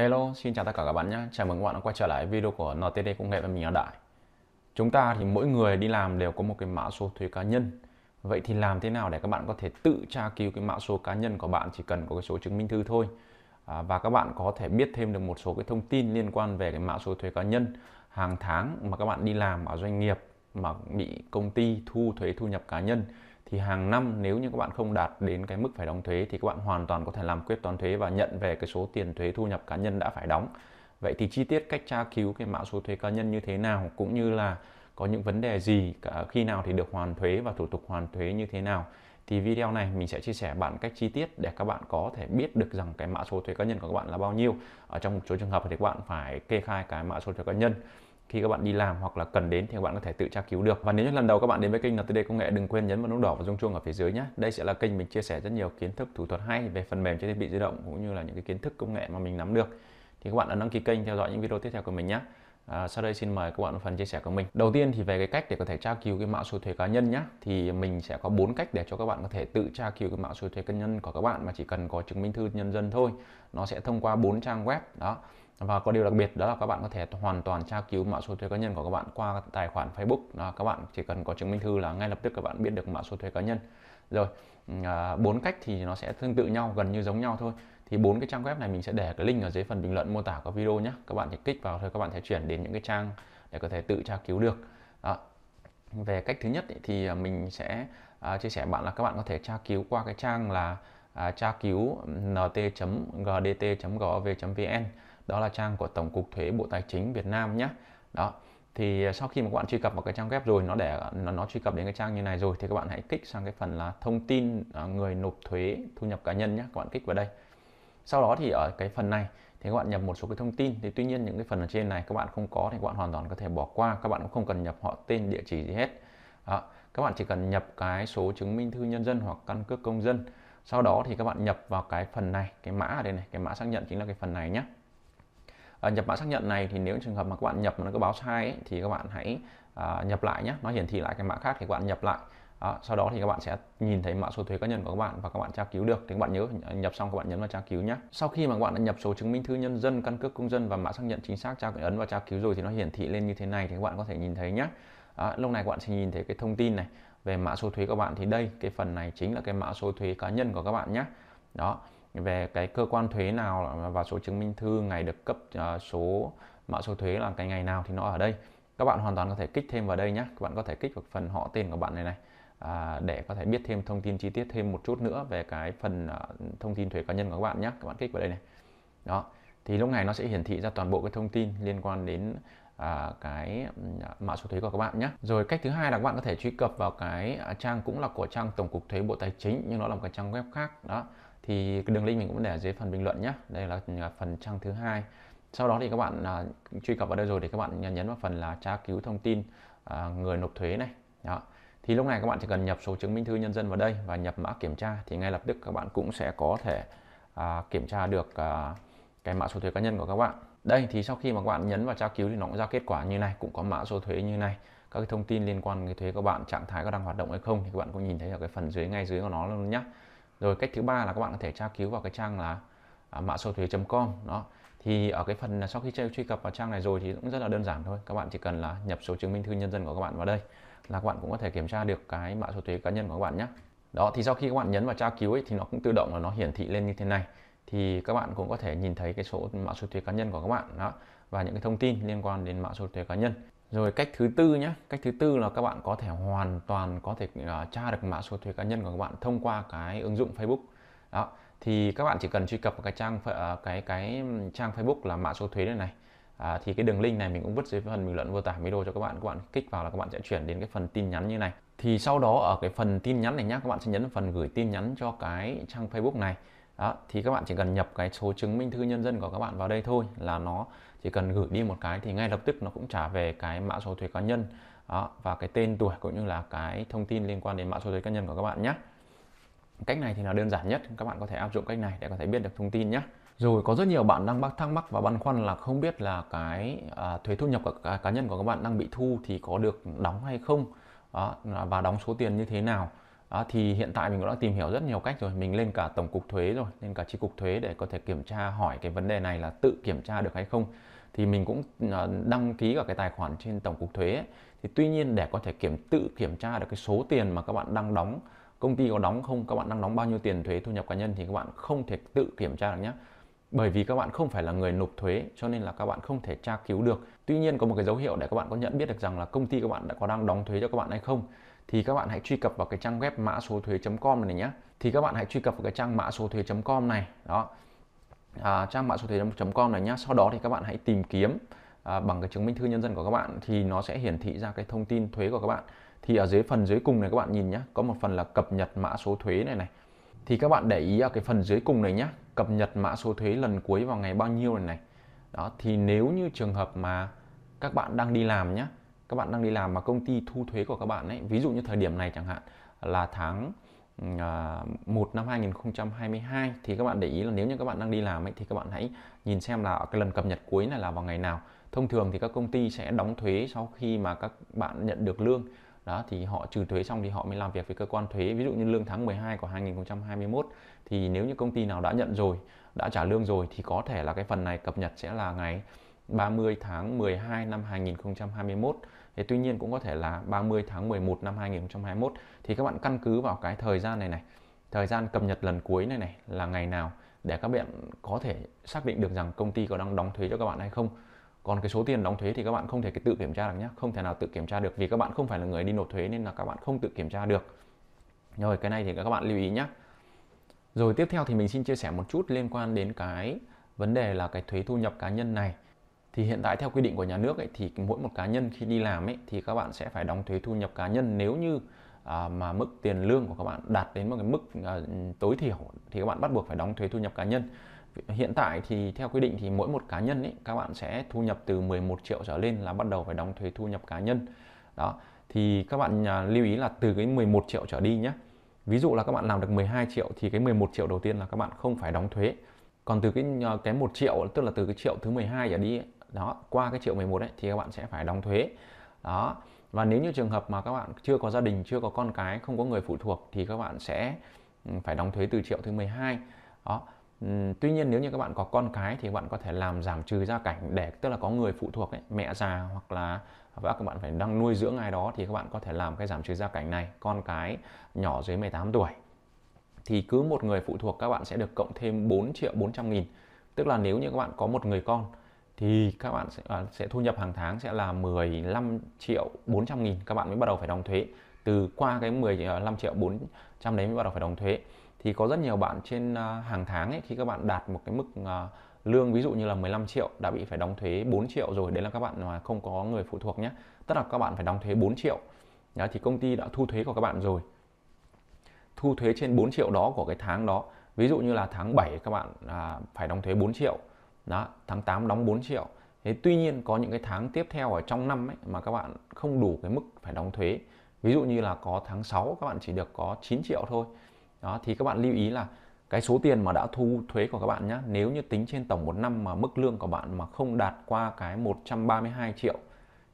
Hello, xin chào tất cả các bạn nhé. Chào mừng các bạn đã quay trở lại video của NTD Công nghệ và mình là Đại. Chúng ta thì mỗi người đi làm đều có một cái mã số thuế cá nhân. Vậy thì làm thế nào để các bạn có thể tự tra cứu cái mã số cá nhân của bạn chỉ cần có cái số chứng minh thư thôi. À, và các bạn có thể biết thêm được một số cái thông tin liên quan về cái mã số thuế cá nhân hàng tháng mà các bạn đi làm ở doanh nghiệp mà bị công ty thu thuế thu nhập cá nhân thì hàng năm nếu như các bạn không đạt đến cái mức phải đóng thuế thì các bạn hoàn toàn có thể làm quyết toán thuế và nhận về cái số tiền thuế thu nhập cá nhân đã phải đóng. Vậy thì chi tiết cách tra cứu cái mã số thuế cá nhân như thế nào cũng như là có những vấn đề gì, cả khi nào thì được hoàn thuế và thủ tục hoàn thuế như thế nào thì video này mình sẽ chia sẻ bạn cách chi tiết để các bạn có thể biết được rằng cái mã số thuế cá nhân của các bạn là bao nhiêu. Ở trong một số trường hợp thì các bạn phải kê khai cái mã số thuế cá nhân khi các bạn đi làm hoặc là cần đến thì các bạn có thể tự tra cứu được và nếu như lần đầu các bạn đến với kênh NTD Công nghệ đừng quên nhấn vào nút đỏ và rung chuông ở phía dưới nhé đây sẽ là kênh mình chia sẻ rất nhiều kiến thức thủ thuật hay về phần mềm trên thiết bị di động cũng như là những cái kiến thức công nghệ mà mình nắm được thì các bạn ấn đăng ký kênh theo dõi những video tiếp theo của mình nhé À, sau đây xin mời các bạn phần chia sẻ của mình. Đầu tiên thì về cái cách để có thể tra cứu cái mã số thuế cá nhân nhé, thì mình sẽ có bốn cách để cho các bạn có thể tự tra cứu cái mã số thuế cá nhân của các bạn mà chỉ cần có chứng minh thư nhân dân thôi. Nó sẽ thông qua bốn trang web đó và có điều đặc biệt đó là các bạn có thể hoàn toàn tra cứu mã số thuế cá nhân của các bạn qua tài khoản Facebook là các bạn chỉ cần có chứng minh thư là ngay lập tức các bạn biết được mã số thuế cá nhân rồi à, bốn cách thì nó sẽ tương tự nhau gần như giống nhau thôi thì bốn cái trang web này mình sẽ để cái link ở dưới phần bình luận mô tả của video nhé các bạn chỉ kích vào thôi các bạn sẽ chuyển đến những cái trang để có thể tự tra cứu được đó. về cách thứ nhất thì à, mình sẽ à, chia sẻ bạn là các bạn có thể tra cứu qua cái trang là tra cứu nt.gdt.gov.vn đó là trang của tổng cục thuế bộ tài chính việt nam nhé đó thì à, sau khi mà các bạn truy cập vào cái trang web rồi nó để nó, nó truy cập đến cái trang như này rồi thì các bạn hãy kích sang cái phần là thông tin à, người nộp thuế thu nhập cá nhân nhé các bạn kích vào đây sau đó thì ở cái phần này thì các bạn nhập một số cái thông tin thì tuy nhiên những cái phần ở trên này các bạn không có thì các bạn hoàn toàn có thể bỏ qua các bạn cũng không cần nhập họ tên địa chỉ gì hết đó. các bạn chỉ cần nhập cái số chứng minh thư nhân dân hoặc căn cước công dân sau đó thì các bạn nhập vào cái phần này cái mã ở đây này cái mã xác nhận chính là cái phần này nhé nhập mã xác nhận này thì nếu trường hợp mà các bạn nhập mà nó có báo sai ấy, thì các bạn hãy à, nhập lại nhé nó hiển thị lại cái mã khác thì các bạn nhập lại à, sau đó thì các bạn sẽ nhìn thấy mã số thuế cá nhân của các bạn và các bạn tra cứu được thì các bạn nhớ nhập xong các bạn nhấn vào tra cứu nhé sau khi mà các bạn đã nhập số chứng minh thư nhân dân căn cước công dân và mã xác nhận chính xác tra ấn và tra cứu rồi thì nó hiển thị lên như thế này thì các bạn có thể nhìn thấy nhé à, lúc này các bạn sẽ nhìn thấy cái thông tin này về mã số thuế của bạn thì đây cái phần này chính là cái mã số thuế cá nhân của các bạn nhé đó về cái cơ quan thuế nào và số chứng minh thư ngày được cấp ờ, số mã số thuế là cái ngày nào thì nó ở đây các bạn hoàn toàn có thể kích thêm vào đây nhé các bạn có thể kích vào phần họ tên của bạn này này à, để có thể biết thêm thông tin chi tiết thêm một chút nữa về cái phần à, thông tin thuế cá nhân của các bạn nhé các bạn kích vào đây này đó thì lúc này nó sẽ hiển thị ra toàn bộ cái thông tin liên quan đến à, cái mã số thuế của các bạn nhé rồi cách thứ hai là các bạn có thể truy cập vào cái à, trang cũng là của trang tổng cục thuế bộ tài chính nhưng nó là một cái trang web khác đó thì cái đường link mình cũng để dưới phần bình luận nhé đây là phần trang thứ hai sau đó thì các bạn à, truy cập vào đây rồi thì các bạn nhấn vào phần là tra cứu thông tin à, người nộp thuế này đó thì lúc này các bạn chỉ cần nhập số chứng minh thư nhân dân vào đây và nhập mã kiểm tra thì ngay lập tức các bạn cũng sẽ có thể à, kiểm tra được à, cái mã số thuế cá nhân của các bạn đây thì sau khi mà các bạn nhấn vào tra cứu thì nó cũng ra kết quả như này cũng có mã số thuế như này các cái thông tin liên quan cái thuế của bạn trạng thái có đang hoạt động hay không thì các bạn cũng nhìn thấy ở cái phần dưới ngay dưới của nó luôn nhé rồi cách thứ ba là các bạn có thể tra cứu vào cái trang là à, mã số thuế com đó thì ở cái phần sau khi truy cập vào trang này rồi thì cũng rất là đơn giản thôi các bạn chỉ cần là nhập số chứng minh thư nhân dân của các bạn vào đây là các bạn cũng có thể kiểm tra được cái mã số thuế cá nhân của các bạn nhé đó thì sau khi các bạn nhấn vào tra cứu ấy, thì nó cũng tự động là nó hiển thị lên như thế này thì các bạn cũng có thể nhìn thấy cái số mã số thuế cá nhân của các bạn đó và những cái thông tin liên quan đến mã số thuế cá nhân rồi cách thứ tư nhé cách thứ tư là các bạn có thể hoàn toàn có thể uh, tra được mã số thuế cá nhân của các bạn thông qua cái ứng dụng Facebook đó thì các bạn chỉ cần truy cập vào cái trang uh, cái cái trang Facebook là mã số thuế này này à, thì cái đường link này mình cũng vứt dưới phần bình luận mô tả video cho các bạn các bạn kích vào là các bạn sẽ chuyển đến cái phần tin nhắn như này thì sau đó ở cái phần tin nhắn này nhá các bạn sẽ nhấn phần gửi tin nhắn cho cái trang Facebook này đó thì các bạn chỉ cần nhập cái số chứng minh thư nhân dân của các bạn vào đây thôi là nó chỉ cần gửi đi một cái thì ngay lập tức nó cũng trả về cái mã số thuế cá nhân đó, và cái tên tuổi cũng như là cái thông tin liên quan đến mã số thuế cá nhân của các bạn nhé cách này thì là đơn giản nhất các bạn có thể áp dụng cách này để có thể biết được thông tin nhé rồi có rất nhiều bạn đang mắc thắc mắc và băn khoăn là không biết là cái à, thuế thu nhập của cá, cá nhân của các bạn đang bị thu thì có được đóng hay không đó, và đóng số tiền như thế nào đó, thì hiện tại mình cũng đã tìm hiểu rất nhiều cách rồi mình lên cả tổng cục thuế rồi lên cả chi cục thuế để có thể kiểm tra hỏi cái vấn đề này là tự kiểm tra được hay không thì mình cũng đăng ký vào cái tài khoản trên tổng cục thuế ấy. thì tuy nhiên để có thể kiểm tự kiểm tra được cái số tiền mà các bạn đang đóng công ty có đóng không các bạn đang đóng bao nhiêu tiền thuế thu nhập cá nhân thì các bạn không thể tự kiểm tra được nhé bởi vì các bạn không phải là người nộp thuế cho nên là các bạn không thể tra cứu được tuy nhiên có một cái dấu hiệu để các bạn có nhận biết được rằng là công ty các bạn đã có đang đóng thuế cho các bạn hay không thì các bạn hãy truy cập vào cái trang web mã số thuế com này nhé thì các bạn hãy truy cập vào cái trang mã số thuế com này đó à, trang mạng số thế com này nhá sau đó thì các bạn hãy tìm kiếm à, bằng cái chứng minh thư nhân dân của các bạn thì nó sẽ hiển thị ra cái thông tin thuế của các bạn thì ở dưới phần dưới cùng này các bạn nhìn nhé có một phần là cập nhật mã số thuế này này thì các bạn để ý ở cái phần dưới cùng này nhé cập nhật mã số thuế lần cuối vào ngày bao nhiêu này này đó thì nếu như trường hợp mà các bạn đang đi làm nhé các bạn đang đi làm mà công ty thu thuế của các bạn ấy ví dụ như thời điểm này chẳng hạn là tháng 1 à, năm 2022 thì các bạn để ý là nếu như các bạn đang đi làm ấy thì các bạn hãy nhìn xem là cái lần cập nhật cuối này là vào ngày nào. Thông thường thì các công ty sẽ đóng thuế sau khi mà các bạn nhận được lương. Đó thì họ trừ thuế xong thì họ mới làm việc với cơ quan thuế. Ví dụ như lương tháng 12 của 2021 thì nếu như công ty nào đã nhận rồi, đã trả lương rồi thì có thể là cái phần này cập nhật sẽ là ngày 30 tháng 12 năm 2021 Thế tuy nhiên cũng có thể là 30 tháng 11 năm 2021 thì các bạn căn cứ vào cái thời gian này này, thời gian cập nhật lần cuối này này là ngày nào để các bạn có thể xác định được rằng công ty có đang đóng thuế cho các bạn hay không. Còn cái số tiền đóng thuế thì các bạn không thể tự kiểm tra được nhé, không thể nào tự kiểm tra được vì các bạn không phải là người đi nộp thuế nên là các bạn không tự kiểm tra được. Rồi cái này thì các bạn lưu ý nhé. Rồi tiếp theo thì mình xin chia sẻ một chút liên quan đến cái vấn đề là cái thuế thu nhập cá nhân này thì hiện tại theo quy định của nhà nước ấy, thì mỗi một cá nhân khi đi làm ấy thì các bạn sẽ phải đóng thuế thu nhập cá nhân nếu như à, mà mức tiền lương của các bạn đạt đến một cái mức à, tối thiểu thì các bạn bắt buộc phải đóng thuế thu nhập cá nhân hiện tại thì theo quy định thì mỗi một cá nhân ấy các bạn sẽ thu nhập từ 11 triệu trở lên là bắt đầu phải đóng thuế thu nhập cá nhân đó thì các bạn à, lưu ý là từ cái 11 triệu trở đi nhé ví dụ là các bạn làm được 12 triệu thì cái 11 triệu đầu tiên là các bạn không phải đóng thuế còn từ cái à, cái một triệu tức là từ cái triệu thứ 12 trở đi ấy, đó qua cái triệu 11 ấy, thì các bạn sẽ phải đóng thuế đó và nếu như trường hợp mà các bạn chưa có gia đình chưa có con cái không có người phụ thuộc thì các bạn sẽ ừ, phải đóng thuế từ triệu thứ 12 đó ừ, tuy nhiên nếu như các bạn có con cái thì các bạn có thể làm giảm trừ gia cảnh để tức là có người phụ thuộc ấy, mẹ già hoặc là và các bạn phải đang nuôi dưỡng ai đó thì các bạn có thể làm cái giảm trừ gia cảnh này con cái nhỏ dưới 18 tuổi thì cứ một người phụ thuộc các bạn sẽ được cộng thêm 4 triệu 400 nghìn tức là nếu như các bạn có một người con thì các bạn sẽ, à, sẽ thu nhập hàng tháng sẽ là 15 triệu 400 nghìn các bạn mới bắt đầu phải đóng thuế từ qua cái 15 à, triệu 400 đấy mới bắt đầu phải đóng thuế thì có rất nhiều bạn trên à, hàng tháng ấy, khi các bạn đạt một cái mức à, lương ví dụ như là 15 triệu đã bị phải đóng thuế 4 triệu rồi đấy là các bạn mà không có người phụ thuộc nhé tất là các bạn phải đóng thuế 4 triệu đó, thì công ty đã thu thuế của các bạn rồi thu thuế trên 4 triệu đó của cái tháng đó ví dụ như là tháng 7 các bạn à, phải đóng thuế 4 triệu đó tháng 8 đóng 4 triệu thế tuy nhiên có những cái tháng tiếp theo ở trong năm ấy mà các bạn không đủ cái mức phải đóng thuế ví dụ như là có tháng 6 các bạn chỉ được có 9 triệu thôi đó thì các bạn lưu ý là cái số tiền mà đã thu thuế của các bạn nhé nếu như tính trên tổng một năm mà mức lương của bạn mà không đạt qua cái 132 triệu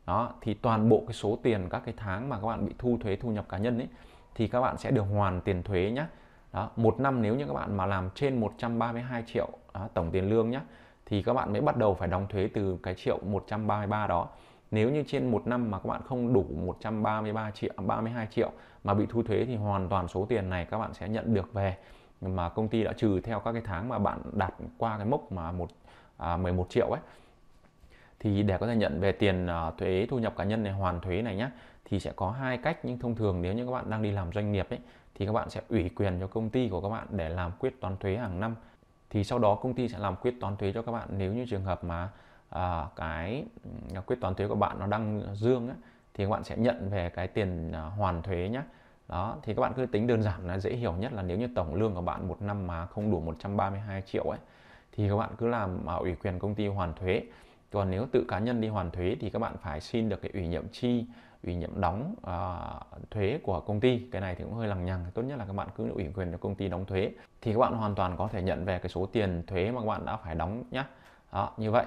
đó thì toàn bộ cái số tiền các cái tháng mà các bạn bị thu thuế thu nhập cá nhân ấy thì các bạn sẽ được hoàn tiền thuế nhé đó một năm nếu như các bạn mà làm trên 132 triệu đó, tổng tiền lương nhé thì các bạn mới bắt đầu phải đóng thuế từ cái triệu 133 đó nếu như trên một năm mà các bạn không đủ 133 triệu 32 à, triệu mà bị thu thuế thì hoàn toàn số tiền này các bạn sẽ nhận được về mà công ty đã trừ theo các cái tháng mà bạn đạt qua cái mốc mà một à, 11 triệu ấy thì để có thể nhận về tiền à, thuế thu nhập cá nhân này hoàn thuế này nhé thì sẽ có hai cách nhưng thông thường nếu như các bạn đang đi làm doanh nghiệp ấy thì các bạn sẽ ủy quyền cho công ty của các bạn để làm quyết toán thuế hàng năm thì sau đó công ty sẽ làm quyết toán thuế cho các bạn nếu như trường hợp mà à, cái ừ, quyết toán thuế của bạn nó đang dương ấy, thì các bạn sẽ nhận về cái tiền à, hoàn thuế nhé đó thì các bạn cứ tính đơn giản là dễ hiểu nhất là nếu như tổng lương của bạn một năm mà không đủ 132 triệu ấy thì các bạn cứ làm à, ủy quyền công ty hoàn thuế còn nếu tự cá nhân đi hoàn thuế thì các bạn phải xin được cái ủy nhiệm chi ủy nhiệm đóng uh, thuế của công ty cái này thì cũng hơi lằng nhằng tốt nhất là các bạn cứ ủy quyền cho công ty đóng thuế thì các bạn hoàn toàn có thể nhận về cái số tiền thuế mà các bạn đã phải đóng nhá, đó như vậy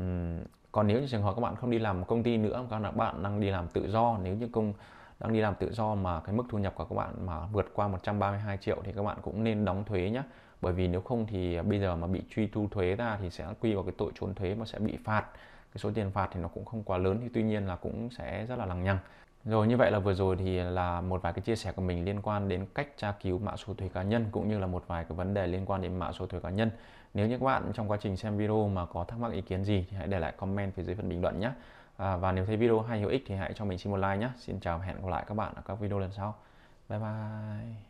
uhm, còn nếu như trường hợp các bạn không đi làm công ty nữa các bạn đang đi làm tự do nếu như công đang đi làm tự do mà cái mức thu nhập của các bạn mà vượt qua 132 triệu thì các bạn cũng nên đóng thuế nhé bởi vì nếu không thì bây giờ mà bị truy thu thuế ra thì sẽ quy vào cái tội trốn thuế mà sẽ bị phạt cái số tiền phạt thì nó cũng không quá lớn thì tuy nhiên là cũng sẽ rất là lằng nhằng rồi như vậy là vừa rồi thì là một vài cái chia sẻ của mình liên quan đến cách tra cứu mã số thuế cá nhân cũng như là một vài cái vấn đề liên quan đến mã số thuế cá nhân. Nếu như các bạn trong quá trình xem video mà có thắc mắc ý kiến gì thì hãy để lại comment phía dưới phần bình luận nhé. À, và nếu thấy video hay hữu ích thì hãy cho mình xin một like nhé. Xin chào và hẹn gặp lại các bạn ở các video lần sau. Bye bye.